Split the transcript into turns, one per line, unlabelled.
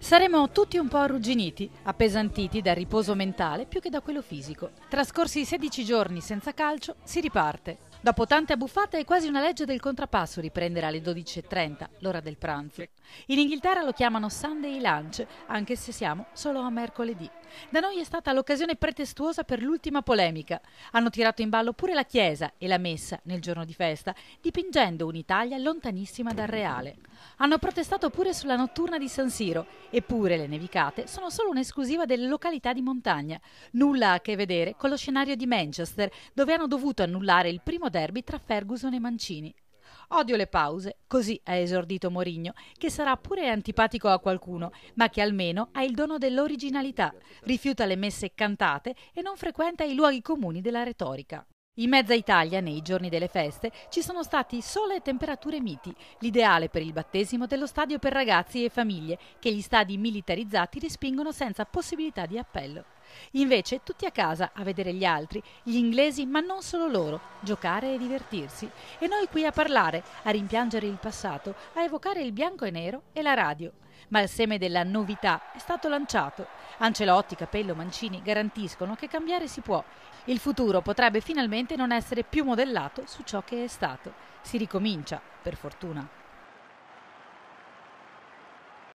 Saremo tutti un po' arrugginiti, appesantiti dal riposo mentale più che da quello fisico. Trascorsi 16 giorni senza calcio, si riparte. Dopo tante abbuffate è quasi una legge del contrapasso riprendere alle 12.30, l'ora del pranzo. In Inghilterra lo chiamano Sunday lunch, anche se siamo solo a mercoledì. Da noi è stata l'occasione pretestuosa per l'ultima polemica. Hanno tirato in ballo pure la Chiesa e la Messa nel giorno di festa, dipingendo un'Italia lontanissima dal reale. Hanno protestato pure sulla notturna di San Siro, eppure le nevicate sono solo un'esclusiva delle località di montagna. Nulla a che vedere con lo scenario di Manchester, dove hanno dovuto annullare il primo primo derby tra Ferguson e Mancini. Odio le pause, così ha esordito Mourinho, che sarà pure antipatico a qualcuno, ma che almeno ha il dono dell'originalità, rifiuta le messe cantate e non frequenta i luoghi comuni della retorica. In mezza Italia, nei giorni delle feste, ci sono stati sole e temperature miti, l'ideale per il battesimo dello stadio per ragazzi e famiglie, che gli stadi militarizzati respingono senza possibilità di appello. Invece tutti a casa a vedere gli altri, gli inglesi ma non solo loro, giocare e divertirsi. E noi qui a parlare, a rimpiangere il passato, a evocare il bianco e nero e la radio. Ma il seme della novità è stato lanciato. Ancelotti, Capello, Mancini garantiscono che cambiare si può. Il futuro potrebbe finalmente non essere più modellato su ciò che è stato. Si ricomincia, per fortuna.